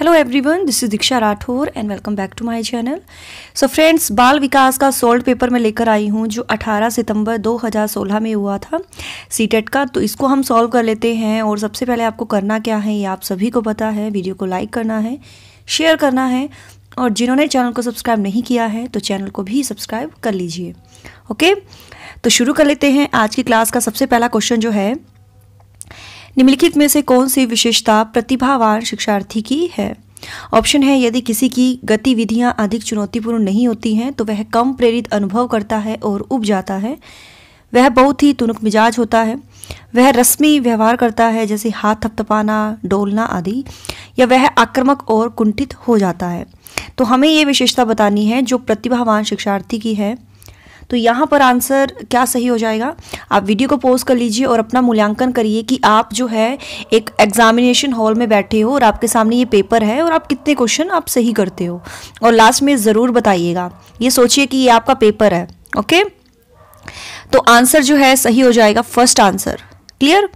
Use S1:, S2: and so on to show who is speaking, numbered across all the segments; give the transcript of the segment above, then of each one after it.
S1: Hello everyone this is Diksha Rathore and welcome back to my channel so friends बाल विकास का solved paper मैं लेकर आई हूँ जो 18 सितंबर 2016 में हुआ था सीटेट e का तो इसको हम सॉल्व कर लेते हैं और सबसे पहले आपको करना क्या है ये आप सभी को पता है वीडियो को लाइक करना है शेयर करना है और जिन्होंने चैनल को सब्सक्राइब नहीं किया है तो चैनल को भी सब्सक्राइब कर लीजिए ओके तो शुरू कर लेते हैं आज की क्लास का सबसे पहला क्वेश्चन जो है निम्नलिखित में से कौन सी विशेषता प्रतिभावान शिक्षार्थी की है ऑप्शन है यदि किसी की गतिविधियां अधिक चुनौतीपूर्ण नहीं होती हैं तो वह कम प्रेरित अनुभव करता है और उब जाता है वह बहुत ही तुनक मिजाज होता है वह रस्मी व्यवहार करता है जैसे हाथ थपथपाना डोलना आदि या वह आक्रामक और कुंठित हो जाता है तो हमें ये विशेषता बतानी है जो प्रतिभावान शिक्षार्थी की है तो यहाँ पर आंसर क्या सही हो जाएगा आप वीडियो को पोस्ट कर लीजिए और अपना मूल्यांकन करिए कि आप जो है एक एग्जामिनेशन हॉल में बैठे हो और आपके सामने ये पेपर है और आप कितने क्वेश्चन आप सही करते हो और लास्ट में ज़रूर बताइएगा ये सोचिए कि ये आपका पेपर है ओके तो आंसर जो है सही हो जाएगा फर्स्ट आंसर क्लियर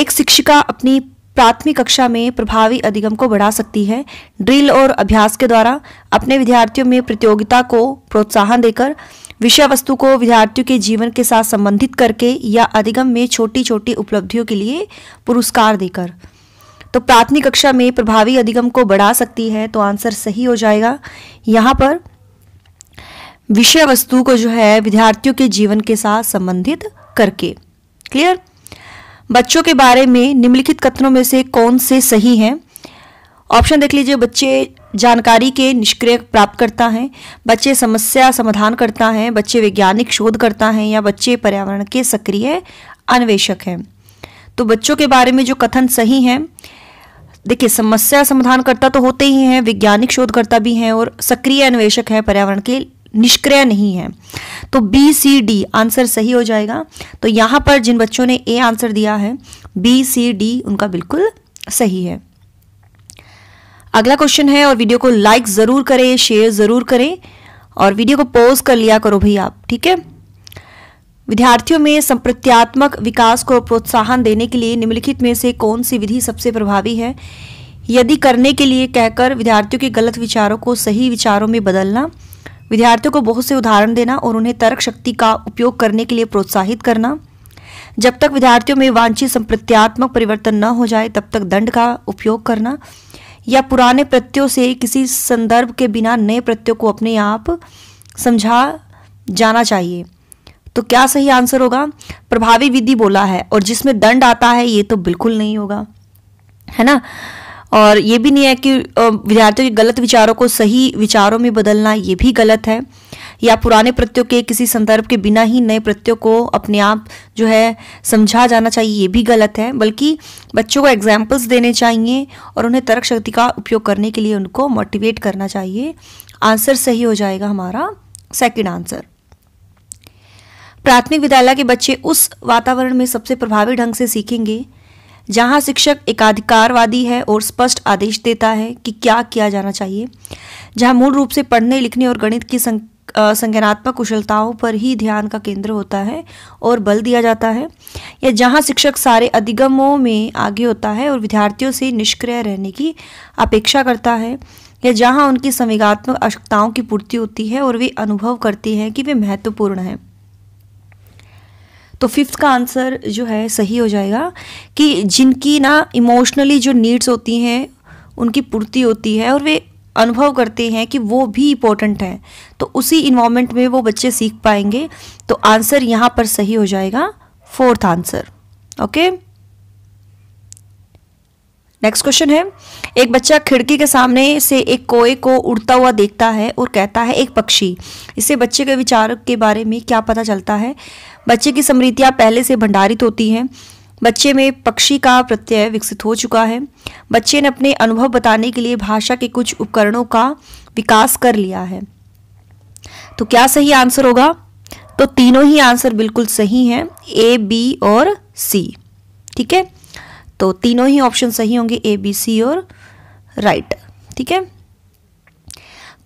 S1: एक शिक्षिका अपनी प्राथमिक कक्षा में प्रभावी अधिगम को बढ़ा सकती है ड्रिल और अभ्यास के द्वारा अपने विद्यार्थियों में प्रतियोगिता को प्रोत्साहन देकर विषय वस्तु को विद्यार्थियों के जीवन के साथ संबंधित करके या अधिगम में छोटी छोटी उपलब्धियों के लिए पुरस्कार देकर तो प्राथमिक कक्षा में प्रभावी अधिगम को बढ़ा सकती है तो आंसर सही हो जाएगा यहाँ पर विषय वस्तु को जो है विद्यार्थियों के जीवन के साथ संबंधित करके क्लियर बच्चों के बारे में निम्नलिखित कथनों में से कौन से सही हैं ऑप्शन देख लीजिए बच्चे जानकारी के निष्क्रिय प्राप्त करता है बच्चे समस्या समाधान करता है बच्चे वैज्ञानिक शोध करता है या बच्चे पर्यावरण के सक्रिय अन्वेषक हैं तो बच्चों के बारे में जो कथन सही है देखिए समस्या समाधान करता तो होते ही हैं वैज्ञानिक शोधकर्ता भी हैं और सक्रिय अन्वेषक हैं पर्यावरण के निष्क्रिय नहीं है तो बी सी डी आंसर सही हो जाएगा तो यहाँ पर जिन बच्चों ने ए आंसर दिया है बी सी डी उनका बिल्कुल सही है अगला क्वेश्चन है और वीडियो को लाइक ज़रूर करें शेयर ज़रूर करें और वीडियो को पॉज कर लिया करो भाई आप ठीक है विद्यार्थियों में संप्रत्यात्मक विकास को प्रोत्साहन देने के लिए निम्नलिखित में से कौन सी विधि सबसे प्रभावी है यदि करने के लिए कहकर विद्यार्थियों के गलत विचारों को सही विचारों में बदलना विद्यार्थियों को बहुत से उदाहरण देना और उन्हें तर्क शक्ति का उपयोग करने के लिए प्रोत्साहित करना जब तक विद्यार्थियों में वांछित संप्रत्यात्मक परिवर्तन न हो जाए तब तक दंड का उपयोग करना या पुराने प्रत्ययों से किसी संदर्भ के बिना नए प्रत्ययों को अपने आप समझा जाना चाहिए तो क्या सही आंसर होगा प्रभावी विधि बोला है और जिसमें दंड आता है ये तो बिल्कुल नहीं होगा है ना और ये भी नहीं है कि विद्यार्थियों के गलत विचारों को सही विचारों में बदलना ये भी गलत है या पुराने प्रत्ययों के किसी संदर्भ के बिना ही नए प्रत्ययों को अपने आप जो है समझा जाना चाहिए ये भी गलत है बल्कि बच्चों को एग्जाम्पल्स देने चाहिए और उन्हें तर्क शक्ति का उपयोग करने के लिए उनको मोटिवेट करना चाहिए आंसर सही हो जाएगा हमारा सेकेंड आंसर प्राथमिक विद्यालय के बच्चे उस वातावरण में सबसे प्रभावी ढंग से सीखेंगे जहां शिक्षक एकाधिकारवादी है और स्पष्ट आदेश देता है कि क्या किया जाना चाहिए जहां मूल रूप से पढ़ने लिखने और गणित की सं, संज्ञानात्मक कुशलताओं पर ही ध्यान का केंद्र होता है और बल दिया जाता है या जहाँ शिक्षक सारे अधिगमों में आगे होता है और विद्यार्थियों से निष्क्रिय रहने की अपेक्षा करता है या जहाँ उनकी संविगात्मक आवश्यकताओं की पूर्ति होती है और वे अनुभव करते हैं कि वे महत्वपूर्ण हैं तो फिफ्थ का आंसर जो है सही हो जाएगा कि जिनकी ना इमोशनली जो नीड्स होती हैं उनकी पूर्ति होती है और वे अनुभव करते हैं कि वो भी इम्पोर्टेंट है तो उसी इन्वामेंट में वो बच्चे सीख पाएंगे तो आंसर यहाँ पर सही हो जाएगा fourth answer okay next question है एक बच्चा खिड़की के सामने से एक कोए को उड़ता हुआ देखता है और कहता है एक पक्षी इससे बच्चे के विचार के बारे में क्या पता चलता है बच्चे की स्मृतियाँ पहले से भंडारित होती हैं बच्चे में पक्षी का प्रत्यय विकसित हो चुका है बच्चे ने अपने अनुभव बताने के लिए भाषा के कुछ उपकरणों का विकास कर लिया है तो क्या सही आंसर होगा तो तीनों ही आंसर बिल्कुल सही हैं ए बी और सी ठीक है तो तीनों ही ऑप्शन सही होंगे ए बी सी और राइट ठीक है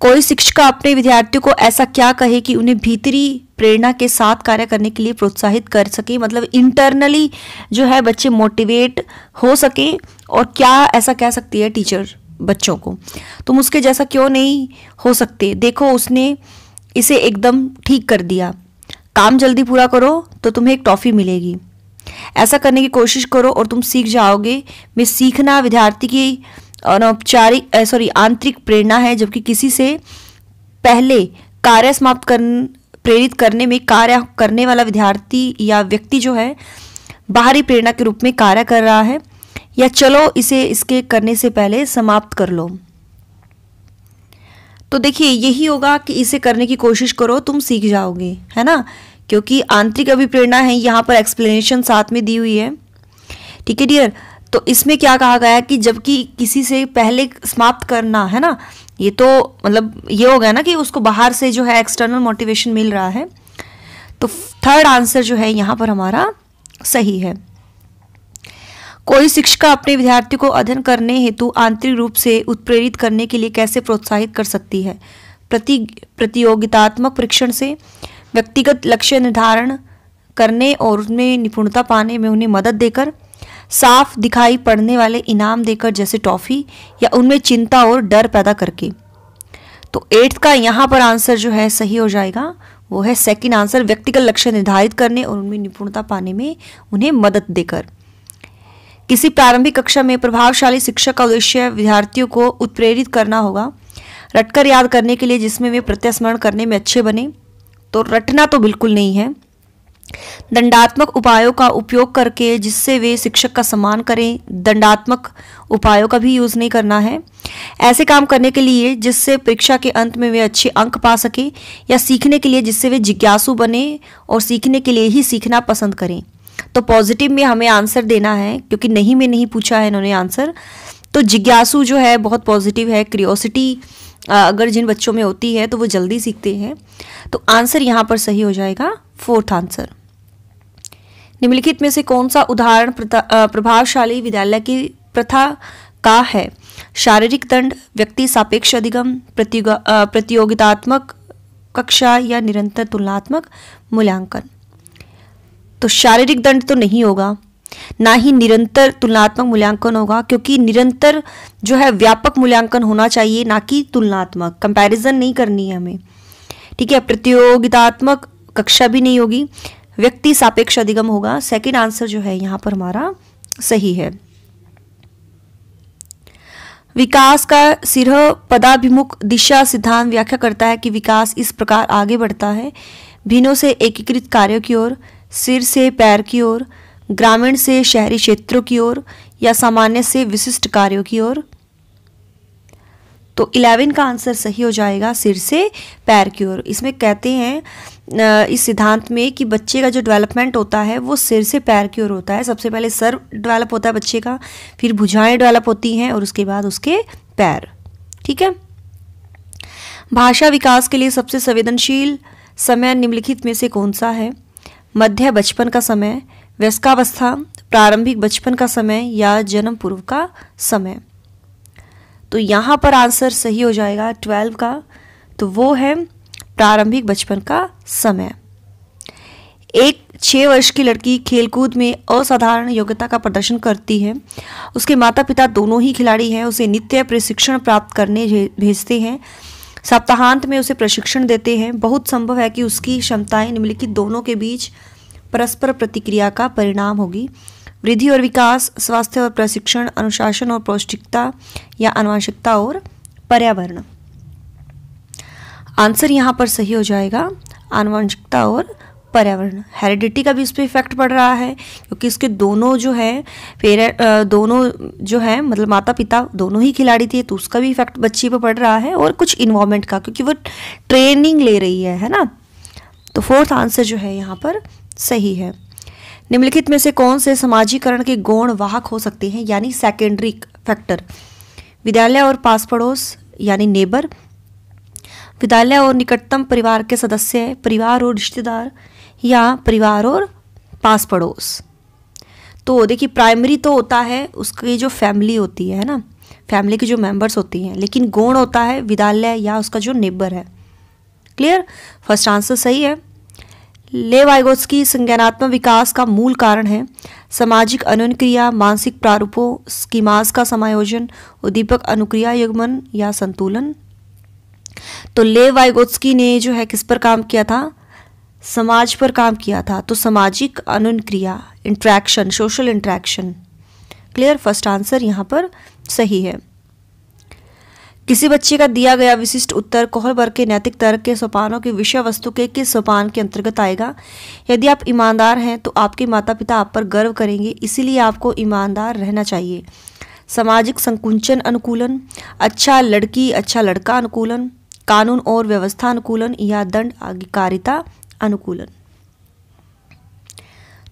S1: कोई शिक्षिका अपने विद्यार्थियों को ऐसा क्या कहे कि उन्हें भीतरी प्रेरणा के साथ कार्य करने के लिए प्रोत्साहित कर सके मतलब इंटरनली जो है बच्चे मोटिवेट हो सके और क्या ऐसा कह सकती है टीचर बच्चों को तुम उसके जैसा क्यों नहीं हो सकते देखो उसने इसे एकदम ठीक कर दिया काम जल्दी पूरा करो तो तुम्हें एक टॉफ़ी मिलेगी ऐसा करने की कोशिश करो और तुम सीख जाओगे मैं सीखना विद्यार्थी की अनौपचारिक सॉरी आंतरिक प्रेरणा है जबकि किसी से पहले कार्य समाप्त कर प्रेरित करने में कार्य करने वाला विद्यार्थी या व्यक्ति जो है बाहरी प्रेरणा के रूप में कार्य कर रहा है या चलो इसे इसके करने से पहले समाप्त कर लो तो देखिए यही होगा कि इसे करने की कोशिश करो तुम सीख जाओगे है ना क्योंकि आंतरिक अभिप्रेरणा है यहाँ पर एक्सप्लेनेशन साथ में दी हुई है ठीक है डियर तो इसमें क्या कहा गया कि जबकि किसी से पहले समाप्त करना है ना ये तो मतलब ये हो गया ना कि उसको बाहर से जो है एक्सटर्नल मोटिवेशन मिल रहा है तो थर्ड आंसर जो है यहाँ पर हमारा सही है कोई शिक्षिका अपने विद्यार्थी को अध्ययन करने हेतु आंतरिक रूप से उत्प्रेरित करने के लिए कैसे प्रोत्साहित कर सकती है प्रति प्रतियोगितात्मक परीक्षण से व्यक्तिगत लक्ष्य निर्धारण करने और उनमें निपुणता पाने में उन्हें मदद देकर साफ दिखाई पड़ने वाले इनाम देकर जैसे टॉफ़ी या उनमें चिंता और डर पैदा करके तो एट्थ का यहाँ पर आंसर जो है सही हो जाएगा वो है सेकंड आंसर व्यक्तिगत लक्ष्य निर्धारित करने और उनमें निपुणता पाने में उन्हें मदद देकर किसी प्रारंभिक कक्षा में प्रभावशाली शिक्षक का उद्देश्य विद्यार्थियों को उत्प्रेरित करना होगा रटकर याद करने के लिए जिसमें वे प्रत्यास्मरण करने में अच्छे बने तो रटना तो बिल्कुल नहीं है दंडात्मक उपायों का उपयोग करके जिससे वे शिक्षक का सम्मान करें दंडात्मक उपायों का भी यूज़ नहीं करना है ऐसे काम करने के लिए जिससे परीक्षा के अंत में वे अच्छे अंक पा सके या सीखने के लिए जिससे वे जिज्ञासु बने और सीखने के लिए ही सीखना पसंद करें तो पॉजिटिव में हमें आंसर देना है क्योंकि नहीं में नहीं पूछा है इन्होंने आंसर तो जिज्ञासु जो है बहुत पॉजिटिव है क्रियोसिटी अगर जिन बच्चों में होती है तो वो जल्दी सीखते हैं तो आंसर यहाँ पर सही हो जाएगा फोर्थ आंसर निम्नलिखित में से कौन सा उदाहरण प्रभावशाली विद्यालय की प्रथा का है शारीरिक दंड व्यक्ति सापेक्ष अधिगम प्रतियोगितात्मक कक्षा या निरंतर तुलनात्मक मूल्यांकन तो शारीरिक दंड तो नहीं होगा ना ही निरंतर तुलनात्मक मूल्यांकन होगा क्योंकि निरंतर जो है व्यापक मूल्यांकन होना चाहिए ना कि तुलनात्मक कंपैरिजन नहीं करनी है हमें ठीक है प्रतियोगितात्मक कक्षा भी नहीं होगी व्यक्ति सापेक्ष अधिगम होगा सेकेंड आंसर जो है यहां पर हमारा सही है विकास का सिरह पदाभिमुख दिशा सिद्धांत व्याख्या करता है कि विकास इस प्रकार आगे बढ़ता है भिनों से एकीकृत कार्यों की ओर सिर से पैर की ओर ग्रामीण से शहरी क्षेत्रों की ओर या सामान्य से विशिष्ट कार्यों की ओर तो इलेवन का आंसर सही हो जाएगा सिर से पैर की ओर इसमें कहते हैं इस सिद्धांत में कि बच्चे का जो डेवलपमेंट होता है वो सिर से पैर की ओर होता है सबसे पहले सर डेवलप होता है बच्चे का फिर भुजाएं डेवलप होती हैं और उसके बाद उसके पैर ठीक है भाषा विकास के लिए सबसे संवेदनशील समय निम्नलिखित में से कौन सा है मध्य बचपन का समय व्यस्कावस्था प्रारंभिक बचपन का समय या जन्म पूर्व का समय तो यहाँ पर आंसर सही हो जाएगा ट्वेल्व का तो वो है प्रारंभिक बचपन का समय एक छः वर्ष की लड़की खेलकूद में असाधारण योग्यता का प्रदर्शन करती है उसके माता पिता दोनों ही खिलाड़ी हैं उसे नित्य प्रशिक्षण प्राप्त करने भेजते हैं सप्ताहांत में उसे प्रशिक्षण देते हैं बहुत संभव है कि उसकी क्षमताएं निम्नलिखित दोनों के बीच परस्पर प्रतिक्रिया का परिणाम होगी वृद्धि और विकास स्वास्थ्य और प्रशिक्षण अनुशासन और पौष्टिकता या अनुवांशिकता और पर्यावरण आंसर यहाँ पर सही हो जाएगा आनुवंशिकता और पर्यावरण हेरिडिटी का भी उस पर इफेक्ट पड़ रहा है क्योंकि इसके दोनों जो है पेरे दोनों जो है मतलब माता पिता दोनों ही खिलाड़ी थे तो उसका भी इफेक्ट बच्ची पर पड़ रहा है और कुछ इन्वॉलमेंट का क्योंकि वो ट्रेनिंग ले रही है है ना तो फोर्थ आंसर जो है यहाँ पर सही है निम्नलिखित में से कौन से समाजीकरण के गौण वाहक हो सकते हैं यानी सेकेंडरी फैक्टर विद्यालय और पास पड़ोस यानी नेबर विद्यालय और निकटतम परिवार के सदस्य परिवार और रिश्तेदार या परिवार और पास पड़ोस तो देखिए प्राइमरी तो होता है उसकी जो फैमिली होती है ना फैमिली की जो मेंबर्स होती हैं लेकिन गौण होता है विद्यालय या उसका जो नेबर है क्लियर फर्स्ट आंसर सही है ले की संज्ञानात्मक विकास का मूल कारण है सामाजिक अनुक्रिया मानसिक प्रारूपों स्कीमास का समायोजन उद्दीपक अनुक्रिया युग्मन या संतुलन तो ले वाइगोत्स्की ने जो है किस पर काम किया था समाज पर काम किया था तो सामाजिक अनुक्रिया interaction social interaction clear first answer यहाँ पर सही है किसी बच्चे का दिया गया विशिष्ट उत्तर कोहलबर्ग के नैतिक तर्क के सोपानों की विषय वस्तु के किस सोपान के अंतर्गत आएगा यदि आप ईमानदार हैं तो आपके माता पिता आप पर गर्व करेंगे इसीलिए आपको ईमानदार रहना चाहिए सामाजिक संकुंचन अनुकूलन अच्छा लड़की अच्छा लड़का अनुकूलन कानून और व्यवस्था अनुकूलन या दंड आधिकारिता अनुकूलन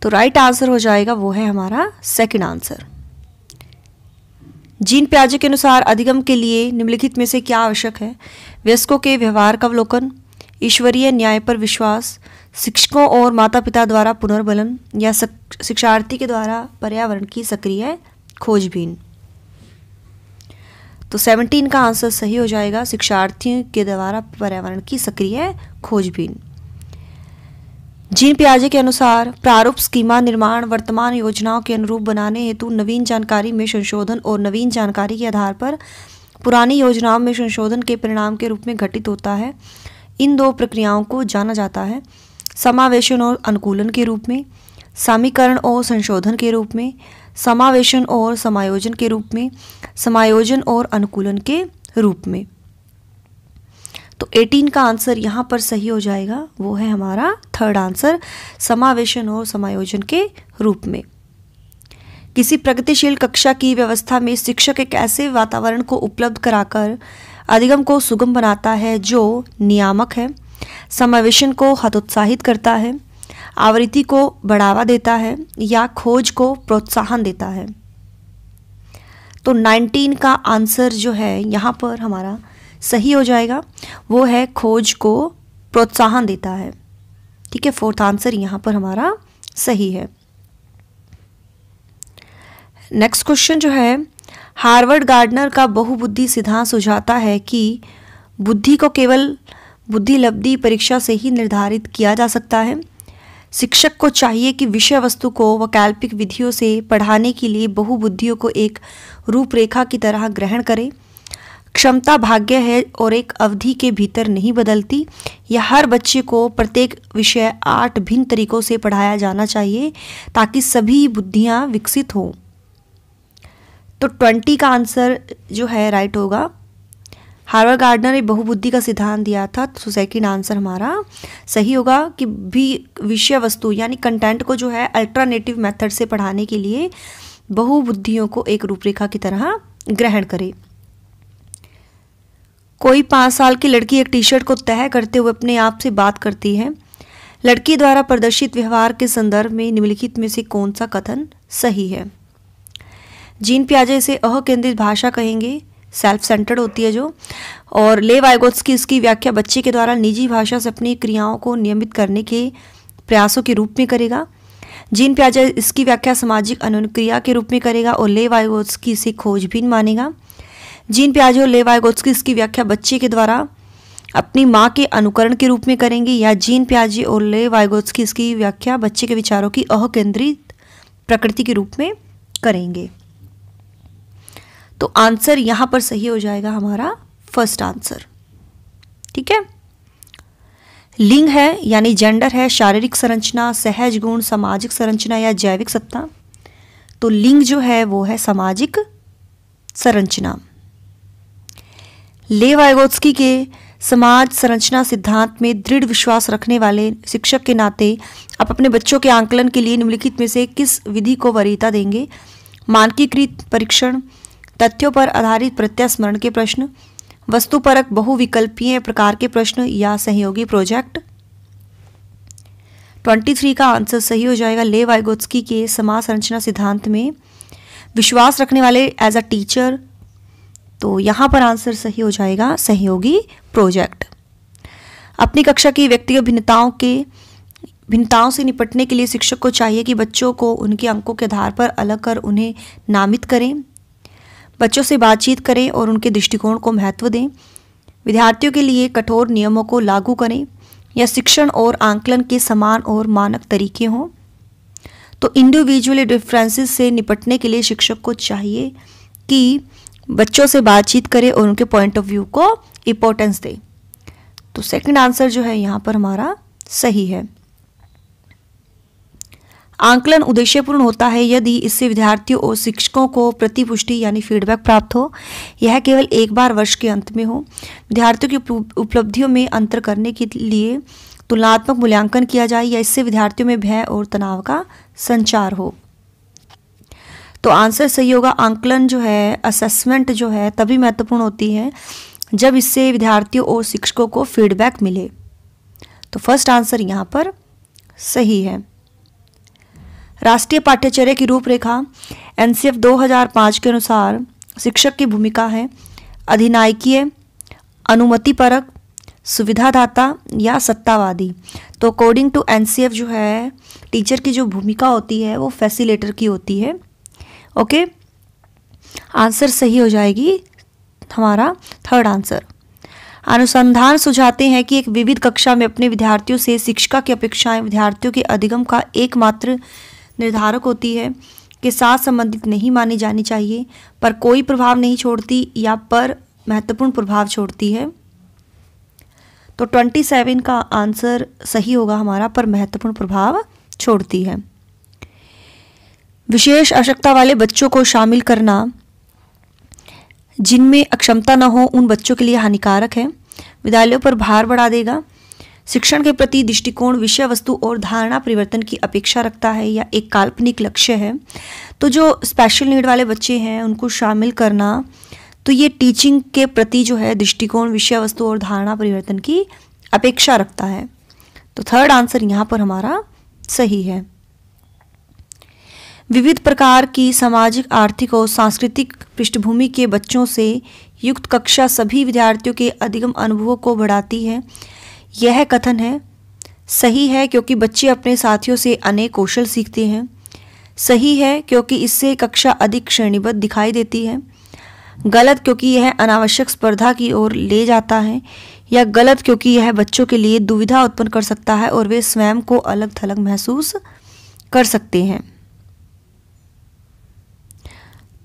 S1: तो राइट आंसर हो जाएगा वो है हमारा सेकंड आंसर जीन प्याजे के अनुसार अधिगम के लिए निम्नलिखित में से क्या आवश्यक है व्यस्कों के व्यवहार का अवलोकन ईश्वरीय न्याय पर विश्वास शिक्षकों और माता पिता द्वारा पुनर्बलन या शिक्षार्थी के द्वारा पर्यावरण की सक्रिय खोजबीन तो 17 का आंसर सही हो जाएगा शिक्षार्थियों के द्वारा पर्यावरण की सक्रिय खोजबीन जीन प्याजे के अनुसार प्रारूप स्कीमा निर्माण वर्तमान योजनाओं के अनुरूप बनाने हेतु नवीन जानकारी में संशोधन और नवीन जानकारी के आधार पर पुरानी योजनाओं में संशोधन के परिणाम के रूप में घटित होता है इन दो प्रक्रियाओं को जाना जाता है समावेशन और अनुकूलन के रूप में समीकरण और संशोधन के रूप में समावेशन और समायोजन के रूप में समायोजन और अनुकूलन के रूप में तो 18 का आंसर यहाँ पर सही हो जाएगा वो है हमारा थर्ड आंसर समावेशन और समायोजन के रूप में किसी प्रगतिशील कक्षा की व्यवस्था में शिक्षक एक ऐसे वातावरण को उपलब्ध कराकर अधिगम को सुगम बनाता है जो नियामक है समावेशन को हतोत्साहित करता है आवृत्ति को बढ़ावा देता है या खोज को प्रोत्साहन देता है तो 19 का आंसर जो है यहाँ पर हमारा सही हो जाएगा वो है खोज को प्रोत्साहन देता है ठीक है फोर्थ आंसर यहाँ पर हमारा सही है नेक्स्ट क्वेश्चन जो है हार्वर्ड गार्डनर का बहुबुद्धि सिद्धांत सुझाता है कि बुद्धि को केवल बुद्धि लब्धि परीक्षा से ही निर्धारित किया जा सकता है शिक्षक को चाहिए कि विषय वस्तु को वैकल्पिक विधियों से पढ़ाने के लिए बहुबुद्धियों को एक रूपरेखा की तरह ग्रहण करें क्षमता भाग्य है और एक अवधि के भीतर नहीं बदलती यह हर बच्चे को प्रत्येक विषय आठ भिन्न तरीकों से पढ़ाया जाना चाहिए ताकि सभी बुद्धियाँ विकसित हों तो ट्वेंटी का आंसर जो है राइट होगा हार्वर्ड गार्डनर ने बहुबुद्धि का सिद्धांत दिया था तो सेकेंड आंसर हमारा सही होगा कि भी विषय वस्तु यानी कंटेंट को जो है अल्टरनेटिव मेथड से पढ़ाने के लिए बहुबुद्धियों को एक रूपरेखा की तरह ग्रहण करे कोई पाँच साल की लड़की एक टी शर्ट को तय करते हुए अपने आप से बात करती है लड़की द्वारा प्रदर्शित व्यवहार के संदर्भ में निम्नलिखित में से कौन सा कथन सही है जीन प्याजे से केंद्रित भाषा कहेंगे सेल्फ सेंटर्ड होती है जो और ले वायगोट्स की इसकी व्याख्या बच्चे के द्वारा निजी भाषा से अपनी क्रियाओं को नियमित करने के प्रयासों के रूप में करेगा जीन प्याज इसकी व्याख्या सामाजिक अनुक्रिया के रूप में करेगा और ले वायगोट्स की इसे खोजबीन मानेगा जीन और ले वायगोट्स की इसकी व्याख्या बच्चे के द्वारा अपनी माँ के अनुकरण के रूप में करेंगे या जीन प्याजी और ले वायगोट्स की इसकी व्याख्या बच्चे के विचारों की अहकेंद्रित प्रकृति के रूप में करेंगे तो आंसर यहां पर सही हो जाएगा हमारा फर्स्ट आंसर ठीक है लिंग है यानी जेंडर है शारीरिक संरचना सहज गुण सामाजिक संरचना या जैविक सत्ता तो लिंग जो है वो है सामाजिक संरचना ले वायगोत्स्की के समाज संरचना सिद्धांत में दृढ़ विश्वास रखने वाले शिक्षक के नाते आप अपने बच्चों के आंकलन के लिए निम्नलिखित में से किस विधि को वरीयता देंगे मानकीकृत परीक्षण तथ्यों पर आधारित प्रत्यास्मरण के प्रश्न वस्तुपरक बहुविकल्पीय प्रकार के प्रश्न या सहयोगी प्रोजेक्ट 23 का आंसर सही हो जाएगा ले वाइगोत्स्की के समाज संरचना सिद्धांत में विश्वास रखने वाले एज अ टीचर तो यहाँ पर आंसर सही हो जाएगा सहयोगी प्रोजेक्ट अपनी कक्षा की व्यक्तिगत भिन्नताओं के भिन्नताओं से निपटने के लिए शिक्षक को चाहिए कि बच्चों को उनके अंकों के आधार पर अलग कर उन्हें नामित करें बच्चों से बातचीत करें और उनके दृष्टिकोण को महत्व दें विद्यार्थियों के लिए कठोर नियमों को लागू करें या शिक्षण और आंकलन के समान और मानक तरीके हों तो इंडिविजुअल डिफरेंसेस से निपटने के लिए शिक्षक को चाहिए कि बच्चों से बातचीत करें और उनके पॉइंट ऑफ व्यू को इम्पोर्टेंस दें तो सेकंड आंसर जो है यहाँ पर हमारा सही है आंकलन उद्देश्यपूर्ण होता है यदि इससे विद्यार्थियों और शिक्षकों को प्रतिपुष्टि यानी फीडबैक प्राप्त हो यह केवल एक बार वर्ष के अंत में हो विद्यार्थियों की उपलब्धियों में अंतर करने के लिए तुलनात्मक मूल्यांकन किया जाए या इससे विद्यार्थियों में भय और तनाव का संचार हो तो आंसर सही होगा आंकलन जो है असेसमेंट जो है तभी महत्वपूर्ण होती है जब इससे विद्यार्थियों और शिक्षकों को फीडबैक मिले तो फर्स्ट आंसर यहाँ पर सही है राष्ट्रीय पाठ्यचर्य की रूपरेखा एन 2005 के अनुसार शिक्षक की भूमिका है अधिनायकीय अनुमति परक सुविधादाता या सत्तावादी तो अकॉर्डिंग टू एन जो है टीचर की जो भूमिका होती है वो फैसिलेटर की होती है ओके आंसर सही हो जाएगी हमारा थर्ड आंसर अनुसंधान सुझाते हैं कि एक विविध कक्षा में अपने विद्यार्थियों से शिक्षिका की अपेक्षाएं विद्यार्थियों के अधिगम का एकमात्र निर्धारक होती है के साथ संबंधित नहीं मानी जानी चाहिए पर कोई प्रभाव नहीं छोड़ती या पर महत्वपूर्ण प्रभाव छोड़ती है तो ट्वेंटी सेवन का आंसर सही होगा हमारा पर महत्वपूर्ण प्रभाव छोड़ती है विशेष आवश्यकता वाले बच्चों को शामिल करना जिनमें अक्षमता न हो उन बच्चों के लिए हानिकारक है विद्यालयों पर भार बढ़ा देगा शिक्षण के प्रति दृष्टिकोण विषय वस्तु और धारणा परिवर्तन की अपेक्षा रखता है या एक काल्पनिक लक्ष्य है तो जो स्पेशल नीड वाले बच्चे हैं उनको शामिल करना तो ये टीचिंग के प्रति जो है दृष्टिकोण विषय वस्तु और धारणा परिवर्तन की अपेक्षा रखता है तो थर्ड आंसर यहाँ पर हमारा सही है विविध प्रकार की सामाजिक आर्थिक और सांस्कृतिक पृष्ठभूमि के बच्चों से युक्त कक्षा सभी विद्यार्थियों के अधिगम अनुभवों को बढ़ाती है यह कथन है सही है क्योंकि बच्चे अपने साथियों से अनेक कौशल सीखते हैं सही है क्योंकि इससे कक्षा अधिक श्रेणीबद्ध दिखाई देती है गलत क्योंकि यह अनावश्यक स्पर्धा की ओर ले जाता है या गलत क्योंकि यह बच्चों के लिए दुविधा उत्पन्न कर सकता है और वे स्वयं को अलग थलग महसूस कर सकते हैं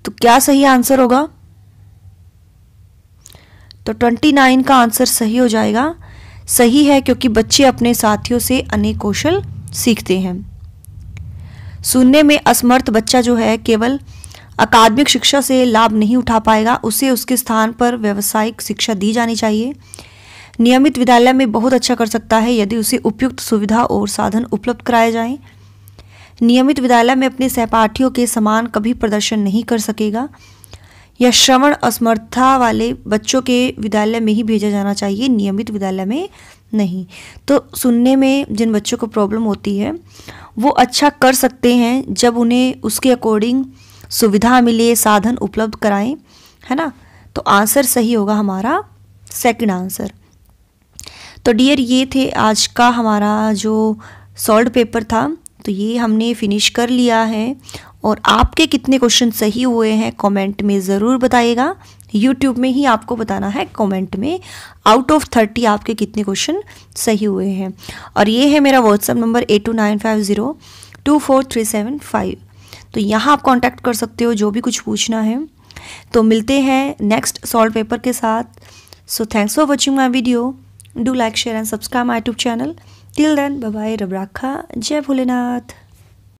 S1: तो क्या सही आंसर होगा तो 29 का आंसर सही हो जाएगा सही है क्योंकि बच्चे अपने साथियों से अनेक कौशल सीखते हैं सुनने में असमर्थ बच्चा जो है केवल अकादमिक शिक्षा से लाभ नहीं उठा पाएगा उसे उसके स्थान पर व्यावसायिक शिक्षा दी जानी चाहिए नियमित विद्यालय में बहुत अच्छा कर सकता है यदि उसे उपयुक्त सुविधा और साधन उपलब्ध कराए जाएं। नियमित विद्यालय में अपने सहपाठियों के समान कभी प्रदर्शन नहीं कर सकेगा या श्रवण असमर्थता वाले बच्चों के विद्यालय में ही भेजा जाना चाहिए नियमित विद्यालय में नहीं तो सुनने में जिन बच्चों को प्रॉब्लम होती है वो अच्छा कर सकते हैं जब उन्हें उसके अकॉर्डिंग सुविधा मिले साधन उपलब्ध कराएं है ना तो आंसर सही होगा हमारा सेकंड आंसर तो डियर ये थे आज का हमारा जो सॉल्ड पेपर था तो ये हमने फिनिश कर लिया है और आपके कितने क्वेश्चन सही हुए हैं कमेंट में ज़रूर बताइएगा यूट्यूब में ही आपको बताना है कमेंट में आउट ऑफ थर्टी आपके कितने क्वेश्चन सही हुए हैं और ये है मेरा WhatsApp number eight two nine five zero two four three seven five तो यहाँ आप कांटेक्ट कर सकते हो जो भी कुछ पूछना है तो मिलते हैं नेक्स्ट सॉल्व पेपर के साथ so thanks for watching my video do like share and subscribe my YouTube channel till then bye Rab राखा जय भोलेनाथ